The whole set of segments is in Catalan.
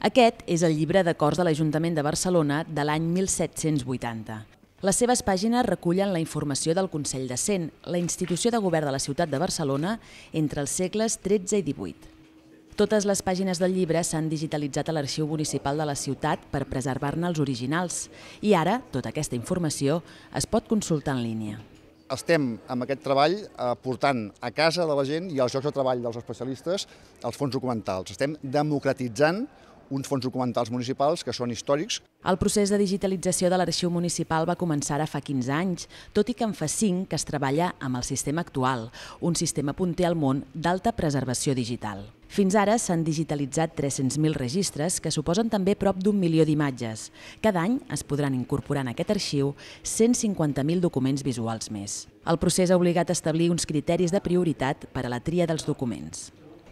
Aquest és el llibre d'acords de l'Ajuntament de Barcelona de l'any 1780. Les seves pàgines recullen la informació del Consell de Cent, la institució de govern de la ciutat de Barcelona, entre els segles XIII i XVIII. Totes les pàgines del llibre s'han digitalitzat a l'Arxiu Municipal de la ciutat per preservar-ne els originals i ara tota aquesta informació es pot consultar en línia. Estem amb aquest treball eh, portant a casa de la gent i als llocs de treball dels especialistes els fons documentals. Estem democratitzant uns fons documentals municipals que són històrics. El procés de digitalització de l'arxiu municipal va començar ara fa 15 anys, tot i que en fa 5 que es treballa amb el sistema actual, un sistema punter al món d'alta preservació digital. Fins ara s'han digitalitzat 300.000 registres, que suposen també prop d'un milió d'imatges. Cada any es podran incorporar en aquest arxiu 150.000 documents visuals més. El procés ha obligat a establir uns criteris de prioritat per a la tria dels documents.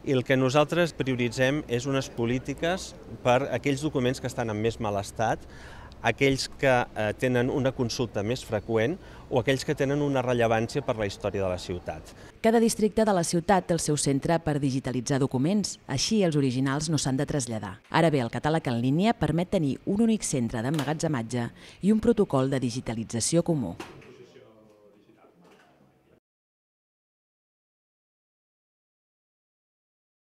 I el que nosaltres prioritzem és unes polítiques per aquells documents que estan en més mal estat, aquells que eh, tenen una consulta més freqüent o aquells que tenen una rellevància per la història de la ciutat. Cada districte de la ciutat té el seu centre per digitalitzar documents, així els originals no s'han de traslladar. Ara bé, el catàleg en línia permet tenir un únic centre d'emmagatzematge i un protocol de digitalització comú.